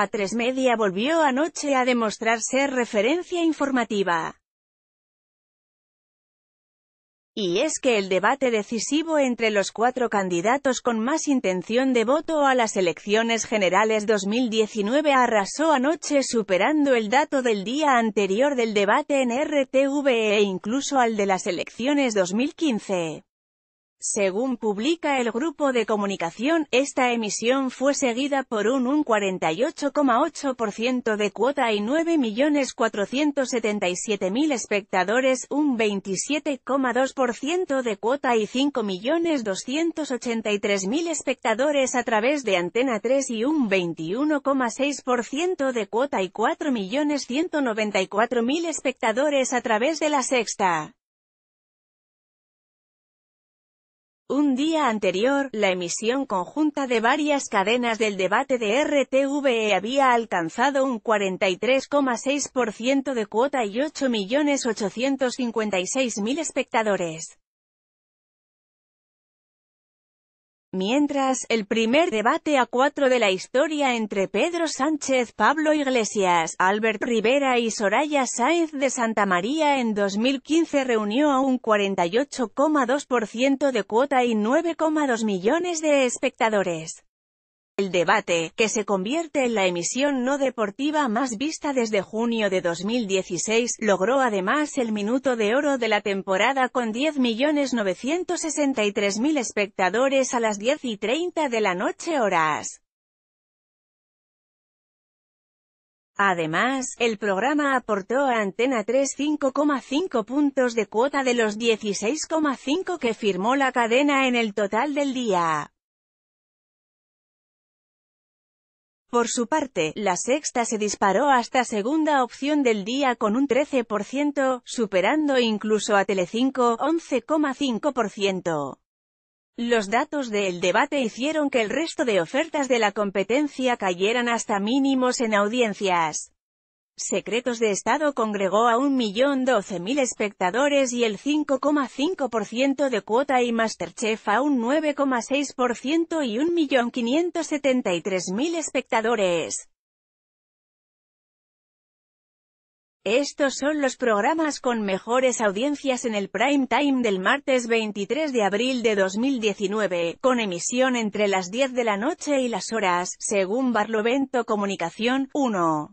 a tres Media volvió anoche a demostrar ser referencia informativa. Y es que el debate decisivo entre los cuatro candidatos con más intención de voto a las elecciones generales 2019 arrasó anoche superando el dato del día anterior del debate en RTV e incluso al de las elecciones 2015. Según publica el grupo de comunicación, esta emisión fue seguida por un, un 48,8% de cuota y 9.477.000 espectadores, un 27,2% de cuota y 5.283.000 espectadores a través de Antena 3 y un 21,6% de cuota y 4.194.000 espectadores a través de La Sexta. Un día anterior, la emisión conjunta de varias cadenas del debate de RTVE había alcanzado un 43,6% de cuota y 8.856.000 espectadores. Mientras, el primer debate a cuatro de la historia entre Pedro Sánchez, Pablo Iglesias, Albert Rivera y Soraya Sáenz de Santa María en 2015 reunió a un 48,2% de cuota y 9,2 millones de espectadores. El debate, que se convierte en la emisión no deportiva más vista desde junio de 2016, logró además el minuto de oro de la temporada con 10.963.000 espectadores a las 10 y 30 de la noche horas. Además, el programa aportó a Antena 3 5,5 puntos de cuota de los 16,5 que firmó la cadena en el total del día. Por su parte, la sexta se disparó hasta segunda opción del día con un 13%, superando incluso a Telecinco, 11,5%. Los datos del debate hicieron que el resto de ofertas de la competencia cayeran hasta mínimos en audiencias. Secretos de Estado congregó a 1.012.000 espectadores y el 5,5% de cuota y Masterchef a un 9,6% y 1.573.000 espectadores. Estos son los programas con mejores audiencias en el prime time del martes 23 de abril de 2019, con emisión entre las 10 de la noche y las horas, según Barlovento Comunicación, 1.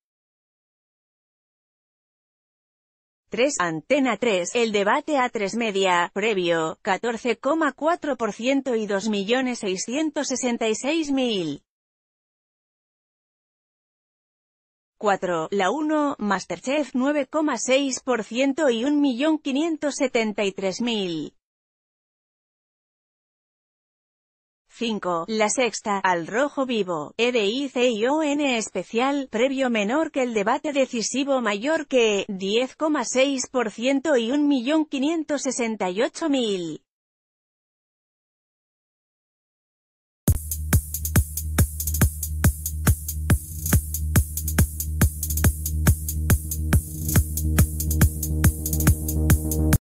3 Antena 3, el debate a 3 media, previo, 14,4% y 2.666.000. 4, la 1, Masterchef 9,6% y 1.573.000. 5. La sexta, al rojo vivo, EDICION especial, previo menor que el debate decisivo mayor que 10,6% y 1.568.000.